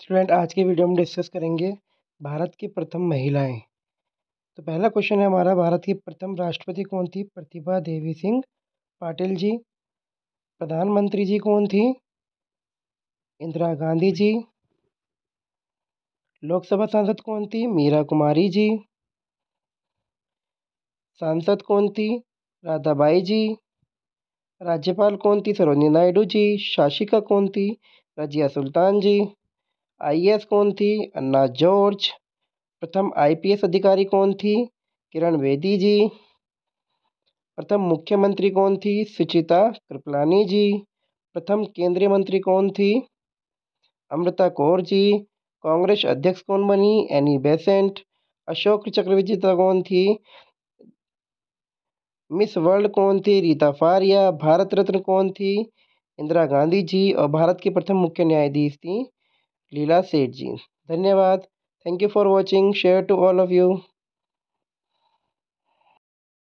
student आज की video में डिस्कस करेंगे भारत की प्रथम महिलाएं तो पहला क्वेश्चन है हमारा भारत की प्रथम राष्ट्रपति कौन थी प्रतिभा देवी सिंह पाटिल जी प्रधानमंत्री जी कौन थी इंदिरा गांधी जी लोकसभा सांसद कौन थी मीरा कुमारी जी सांसद कौन थी राधाबाई जी राज्यपाल कौन थी सरोजनी नायडू जी शासिका कौन थी रजिया सुल्तान जी आई कौन थी अन्ना जॉर्ज प्रथम आई अधिकारी कौन थी किरण वेदी जी प्रथम मुख्यमंत्री कौन थी सुचिता कृपलानी जी प्रथम केंद्रीय मंत्री कौन थी अमृता कौर जी कांग्रेस अध्यक्ष कौन बनी एनी बेसेंट अशोक चक्रविजेता कौन थी मिस वर्ल्ड कौन थी रीता फारिया भारत रत्न कौन थी इंदिरा गांधी जी और भारत की प्रथम मुख्य न्यायाधीश थी लीला सेठ जी धन्यवाद thank you for watching share to all of you